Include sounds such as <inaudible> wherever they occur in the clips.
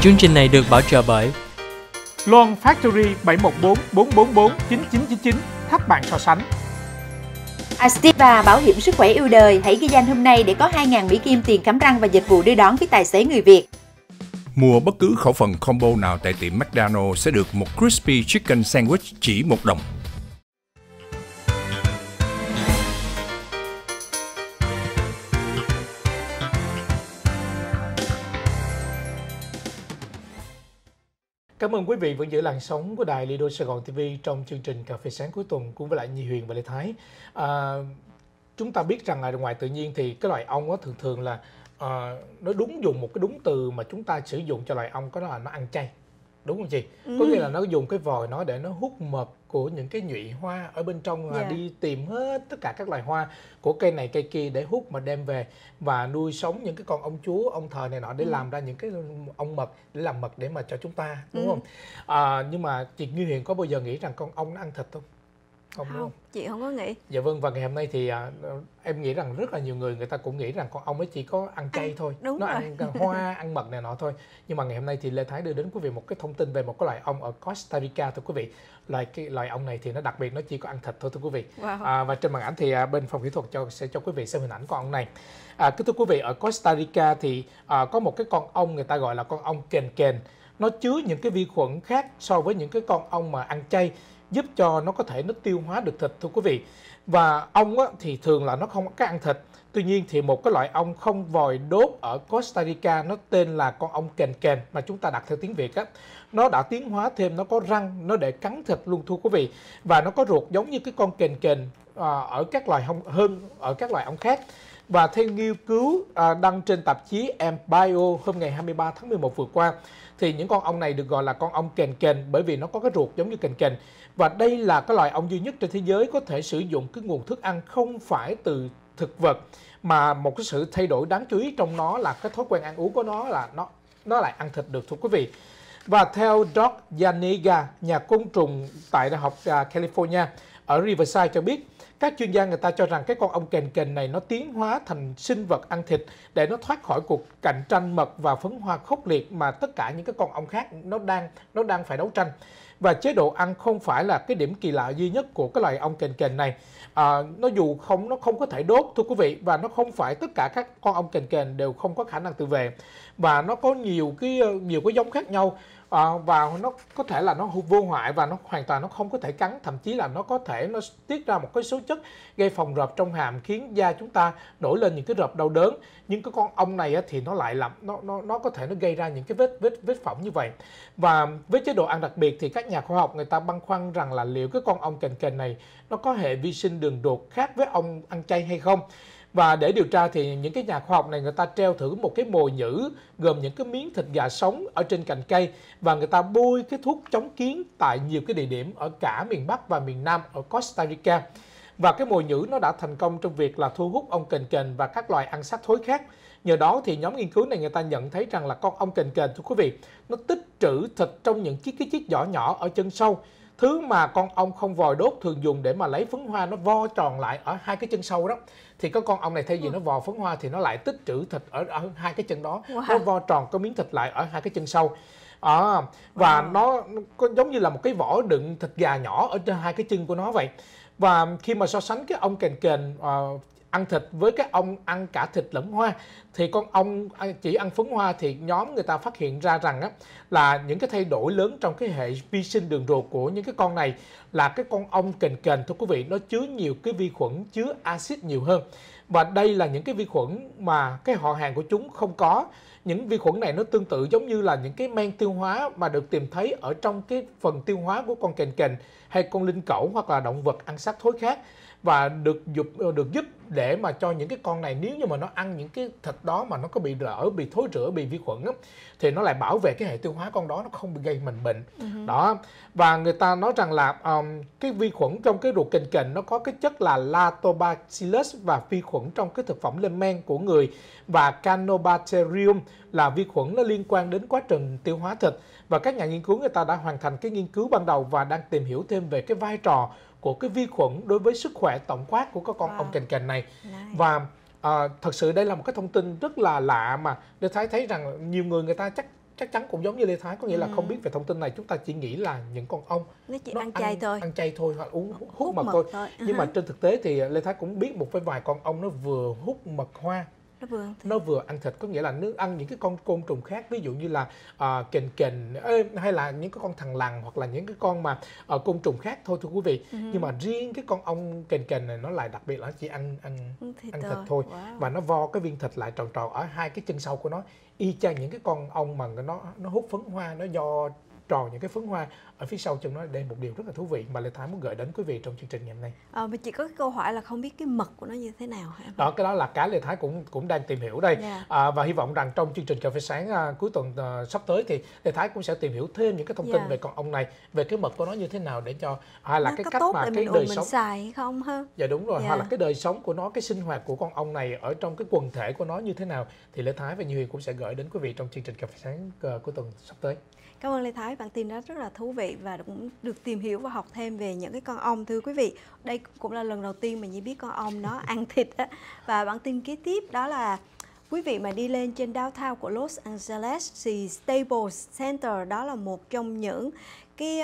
Chương trình này được bảo trợ bởi Loan Factory 714 444 9999 thách bạn so sánh. Astiva Bảo hiểm sức khỏe yêu đời, hãy ghi danh hôm nay để có 2.000 Mỹ Kim tiền khám răng và dịch vụ đưa đón với tài xế người Việt. Mua bất cứ khẩu phần combo nào tại tiệm McDonald's sẽ được một Crispy Chicken Sandwich chỉ một đồng. Cảm ơn quý vị vẫn giữ làn sóng của đài Lido Sài Gòn TV trong chương trình Cà phê sáng cuối tuần cùng với lại Nhi Huyền và Lê Thái. À, chúng ta biết rằng là ngoài tự nhiên thì cái loài ong đó thường thường là à, nó đúng dùng một cái đúng từ mà chúng ta sử dụng cho loài ong có đó là nó ăn chay đúng không chị ừ. có nghĩa ừ. là nó dùng cái vòi nó để nó hút mật của những cái nhụy hoa ở bên trong yeah. À, dạ. đi tìm hết tất cả các loài hoa của cây này cây kia để hút mà đem về và nuôi sống những cái con ông chúa ông thờ này nọ để ừ. làm ra những cái ông mật để làm mật để mà cho chúng ta đúng ừ. không à, nhưng mà chị như Huyền có bao giờ nghĩ rằng con ong nó ăn thịt không không, không luôn. chị không có nghĩ dạ vâng và ngày hôm nay thì à, em nghĩ rằng rất là nhiều người người ta cũng nghĩ rằng con ong ấy chỉ có ăn chay thôi đúng nó rồi. ăn hoa <laughs> ăn mật này nọ thôi nhưng mà ngày hôm nay thì lê thái đưa đến quý vị một cái thông tin về một cái loại ong ở costa rica thưa quý vị loại cái loại ong này thì nó đặc biệt nó chỉ có ăn thịt thôi thưa quý vị wow. à, và trên màn ảnh thì à, bên phòng kỹ thuật cho sẽ cho quý vị xem hình ảnh con ong này à, thưa quý vị ở costa rica thì à, có một cái con ong người ta gọi là con ong kền kền nó chứa những cái vi khuẩn khác so với những cái con ong mà ăn chay giúp cho nó có thể nó tiêu hóa được thịt thưa quý vị và ong á, thì thường là nó không có ăn thịt tuy nhiên thì một cái loại ong không vòi đốt ở Costa Rica nó tên là con ong kèn kèn mà chúng ta đặt theo tiếng Việt á nó đã tiến hóa thêm nó có răng nó để cắn thịt luôn thưa quý vị và nó có ruột giống như cái con kèn kèn à, ở các loài hơn ở các loài ong khác và theo nghiên cứu à, đăng trên tạp chí Empire hôm ngày 23 tháng 11 vừa qua, thì những con ong này được gọi là con ong kền kền bởi vì nó có cái ruột giống như kền kền. Và đây là cái loài ong duy nhất trên thế giới có thể sử dụng cái nguồn thức ăn không phải từ thực vật mà một cái sự thay đổi đáng chú ý trong nó là cái thói quen ăn uống của nó là nó nó lại ăn thịt được thưa quý vị. Và theo Doc Yaniga, nhà côn trùng tại Đại học à, California, ở Riverside cho biết các chuyên gia người ta cho rằng cái con ong kền kền này nó tiến hóa thành sinh vật ăn thịt để nó thoát khỏi cuộc cạnh tranh mật và phấn hoa khốc liệt mà tất cả những cái con ong khác nó đang nó đang phải đấu tranh và chế độ ăn không phải là cái điểm kỳ lạ duy nhất của cái loài ong kền kền này à, nó dù không nó không có thể đốt thưa quý vị và nó không phải tất cả các con ong kền kền đều không có khả năng tự vệ và nó có nhiều cái ờ, nhiều cái giống khác nhau à, và nó có thể là nó vô hại và nó hoàn toàn nó không có thể cắn thậm chí là nó có thể nó tiết ra một cái số chất gây phòng rợp trong hàm khiến da chúng ta nổi lên những cái rợp đau đớn nhưng cái con ong này thì nó lại làm nó nó nó có thể nó gây ra những cái vết vết vết phỏng như vậy và với chế độ ăn đặc biệt thì các nhà khoa học người ta băn khoăn rằng là liệu cái con ong cành cành này nó có hệ vi sinh đường ruột khác với ong ăn chay hay không và để điều tra thì những cái nhà khoa học này người ta treo thử một cái mồi nhữ gồm những cái miếng thịt gà sống ở trên cành cây và người ta bôi cái thuốc chống kiến tại nhiều cái địa điểm ở cả miền Bắc và miền Nam ở Costa Rica. Và cái mồi nhữ nó đã thành công trong việc là thu hút ong kền kền và các loài ăn xác thối khác. Nhờ đó thì nhóm nghiên cứu này người ta nhận thấy rằng là con ong kền kền thưa quý vị, nó tích trữ thịt trong những chiếc cái chiếc giỏ nhỏ ở chân sâu thứ mà con ong không vòi đốt thường dùng để mà lấy phấn hoa nó vo tròn lại ở hai cái chân sâu đó thì có con ong này thay vì ừ. nó vò phấn hoa thì nó lại tích trữ thịt ở, ở hai cái chân đó wow. nó vo tròn cái miếng thịt lại ở hai cái chân sâu à, và wow. nó có giống như là một cái vỏ đựng thịt gà nhỏ ở trên hai cái chân của nó vậy và khi mà so sánh cái ong kền kền uh, ăn thịt với các ong ăn cả thịt lẫn hoa thì con ong à, chỉ ăn phấn hoa thì nhóm người ta phát hiện ra rằng á, là những cái thay đổi lớn trong cái hệ vi sinh đường ruột của những cái con này là cái con ong kềnh kềnh thưa quý vị nó chứa nhiều cái vi khuẩn chứa axit nhiều hơn và đây là những cái vi khuẩn mà cái họ hàng của chúng không có những vi khuẩn này nó tương tự giống như là những cái men tiêu hóa mà được tìm thấy ở trong cái phần tiêu hóa của con kềnh kềnh hay con linh cẩu hoặc là động vật ăn xác thối khác và được giúp được giúp để mà cho những cái con này nếu như mà nó ăn những cái thịt đó mà nó có bị lỡ bị thối rữa bị vi khuẩn á, thì nó lại bảo vệ cái hệ tiêu hóa con đó nó không bị gây mình bệnh uh-huh. đó và người ta nói rằng là um, cái vi khuẩn trong cái ruột kình kình nó có cái chất là lactobacillus và vi khuẩn trong cái thực phẩm lên men của người và canobacterium là vi khuẩn nó liên quan đến quá trình tiêu hóa thịt và các nhà nghiên cứu người ta đã hoàn thành cái nghiên cứu ban đầu và đang tìm hiểu thêm về cái vai trò của cái vi khuẩn đối với sức khỏe tổng quát của các con wow. ong cành cành này nice. và à, thật sự đây là một cái thông tin rất là lạ mà Lê Thái thấy rằng nhiều người người ta chắc chắc chắn cũng giống như Lê Thái có nghĩa ừ. là không ừ. biết về thông tin này chúng ta chỉ nghĩ là những con ong nó chỉ nó ăn chay thôi ăn chay thôi hoặc uống hút, hút mật, mật thôi, thôi. nhưng mà ừ. trên thực tế thì Lê Thái cũng biết một vài vài con ong nó vừa hút mật hoa nó vừa ăn thịt. nó vừa ăn thịt có nghĩa là nó ăn những cái con côn trùng khác ví dụ như là uh, kền hay là những cái con thằng lằn hoặc là những cái con mà uh, côn trùng khác thôi thưa quý vị uh ừ -huh. nhưng mà riêng cái con ong kền kền này nó lại đặc biệt là chỉ ăn ăn thịt ăn thịt rồi. thôi wow. và nó vo cái viên thịt lại tròn tròn ở hai cái chân sau của nó y chang những cái con ong mà nó nó hút phấn hoa nó do tròn những cái phấn hoa ở phía sau chân nó đây một điều rất là thú vị mà Lê Thái muốn gửi đến quý vị trong chương trình ngày hôm nay. À, mà chị có cái câu hỏi là không biết cái mật của nó như thế nào hả? Đó cái đó là cái Lê Thái cũng cũng đang tìm hiểu đây yeah. Dạ. à, và hy vọng rằng trong chương trình cà phê sáng à, cuối tuần à, sắp tới thì Lê Thái cũng sẽ tìm hiểu thêm những cái thông tin yeah. Dạ. về con ong này về cái mật của nó như thế nào để cho hay à, là nó cái cách mà cái đời mình sống xài không ha? Dạ đúng rồi yeah. hay là dạ. cái đời sống của nó cái sinh hoạt của con ong này ở trong cái quần thể của nó như thế nào thì Lê Thái và Như Huyền cũng sẽ gửi đến quý vị trong chương trình cà phê sáng à, của tuần sắp tới. Cảm ơn Lê Thái, bản tin đó rất là thú vị và cũng được tìm hiểu và học thêm về những cái con ong thưa quý vị. Đây cũng là lần đầu tiên mình chỉ biết con ong nó ăn <laughs> thịt á. Và bản tin kế tiếp đó là Quý vị mà đi lên trên downtown của Los Angeles thì Staples Center đó là một trong những cái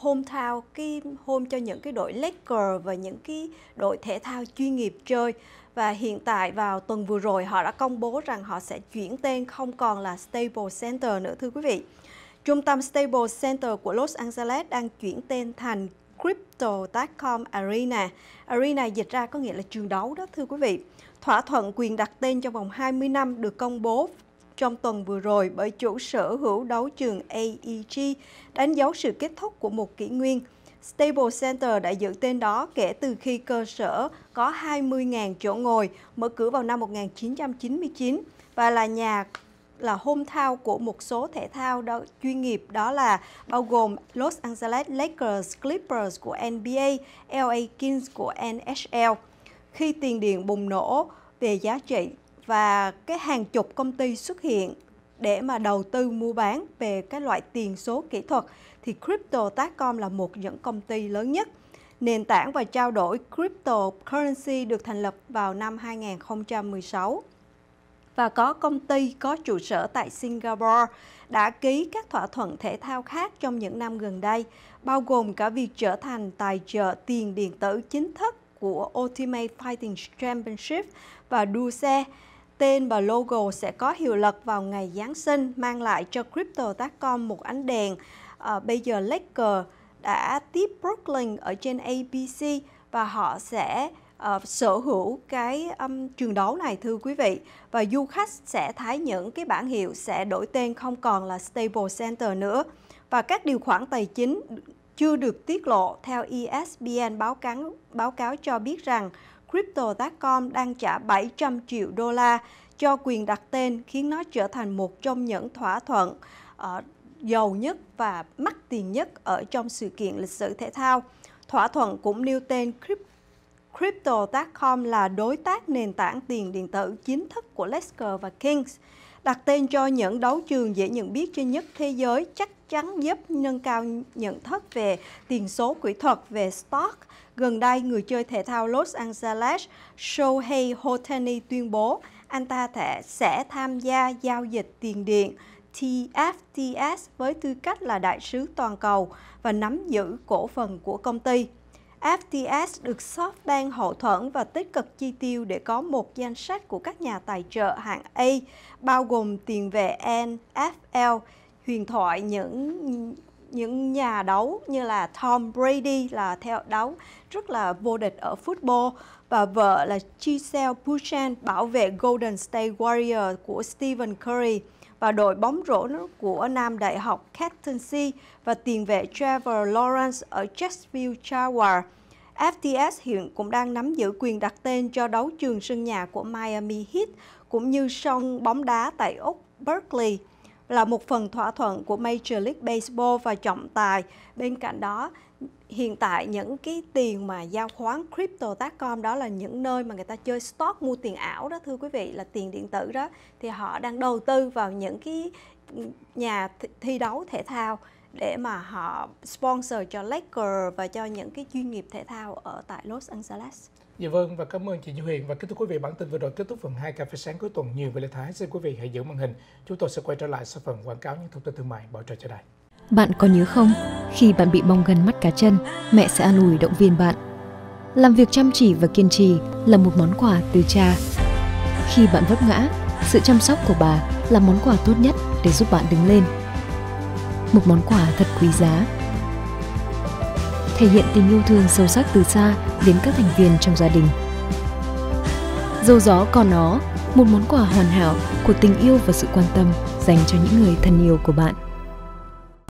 hometown, cái home cho những cái đội Lakers và những cái đội thể thao chuyên nghiệp chơi. Và hiện tại vào tuần vừa rồi họ đã công bố rằng họ sẽ chuyển tên không còn là Staples Center nữa thưa quý vị. Trung tâm Stable Center của Los Angeles đang chuyển tên thành Crypto.com Arena. Arena dịch ra có nghĩa là trường đấu đó thưa quý vị. Thỏa thuận quyền đặt tên trong vòng 20 năm được công bố trong tuần vừa rồi bởi chủ sở hữu đấu trường AEG đánh dấu sự kết thúc của một kỷ nguyên. Stable Center đã giữ tên đó kể từ khi cơ sở có 20.000 chỗ ngồi, mở cửa vào năm 1999 và là nhà là home thao của một số thể thao đó, chuyên nghiệp đó là bao gồm Los Angeles Lakers, Clippers của NBA, LA Kings của NHL. Khi tiền điện bùng nổ về giá trị và cái hàng chục công ty xuất hiện để mà đầu tư mua bán về cái loại tiền số kỹ thuật thì Crypto.com là một những công ty lớn nhất. Nền tảng và trao đổi cryptocurrency được thành lập vào năm 2016 và có công ty có trụ sở tại Singapore đã ký các thỏa thuận thể thao khác trong những năm gần đây, bao gồm cả việc trở thành tài trợ tiền điện tử chính thức của Ultimate Fighting Championship và đua xe. Tên và logo sẽ có hiệu lực vào ngày Giáng sinh, mang lại cho Crypto.com một ánh đèn. À, bây giờ Laker đã tiếp Brooklyn ở trên ABC và họ sẽ uh, sở hữu cái um, trường đấu này thưa quý vị và du khách sẽ thấy những cái bản hiệu sẽ đổi tên không còn là Stable Center nữa và các điều khoản tài chính chưa được tiết lộ theo ESPN báo cáo báo cáo cho biết rằng Crypto.com đang trả 700 triệu đô la cho quyền đặt tên khiến nó trở thành một trong những thỏa thuận uh, giàu nhất và mắc tiền nhất ở trong sự kiện lịch sử thể thao. Thỏa thuận cũng nêu tên Crypto Crypto.com là đối tác nền tảng tiền điện tử chính thức của Ledger và Kings. Đặt tên cho những đấu trường dễ nhận biết trên nhất thế giới chắc chắn giúp nâng cao nhận thức về tiền số kỹ thuật về stock. Gần đây, người chơi thể thao Los Angeles Shohei Otani tuyên bố anh ta thể sẽ tham gia giao dịch tiền điện TFTS với tư cách là đại sứ toàn cầu và nắm giữ cổ phần của công ty. FTS được SoftBank hậu thuẫn và tích cực chi tiêu để có một danh sách của các nhà tài trợ hạng A, bao gồm tiền vệ NFL, huyền thoại những những nhà đấu như là Tom Brady là theo đấu rất là vô địch ở football và vợ là Giselle Bouchen bảo vệ Golden State Warrior của Stephen Curry và đội bóng rổ của Nam Đại học Catonsea và tiền vệ Trevor Lawrence ở Jacksonville Jaguar. FTS hiện cũng đang nắm giữ quyền đặt tên cho đấu trường sân nhà của Miami Heat cũng như sân bóng đá tại Úc Berkeley là một phần thỏa thuận của Major League Baseball và trọng tài. Bên cạnh đó, hiện tại những cái tiền mà giao khoán crypto com đó là những nơi mà người ta chơi stock mua tiền ảo đó thưa quý vị là tiền điện tử đó thì họ đang đầu tư vào những cái nhà thi đấu thể thao để mà họ sponsor cho Lakers và cho những cái chuyên nghiệp thể thao ở tại Los Angeles. Dạ vâng và cảm ơn chị Như Huyền và kính thưa quý vị bản tin vừa rồi kết thúc phần 2 cà phê sáng cuối tuần nhiều về Lê Thái. Xin quý vị hãy giữ màn hình. Chúng tôi sẽ quay trở lại sau phần quảng cáo những thông tin thương mại bảo trợ cho đài. Bạn có nhớ không, khi bạn bị bong gân mắt cá chân, mẹ sẽ an ủi động viên bạn. Làm việc chăm chỉ và kiên trì là một món quà từ cha. Khi bạn vấp ngã, sự chăm sóc của bà là món quà tốt nhất để giúp bạn đứng lên một món quà thật quý giá. Thể hiện tình yêu thương sâu sắc từ xa đến các thành viên trong gia đình. Dâu gió còn nó, một món quà hoàn hảo của tình yêu và sự quan tâm dành cho những người thân yêu của bạn.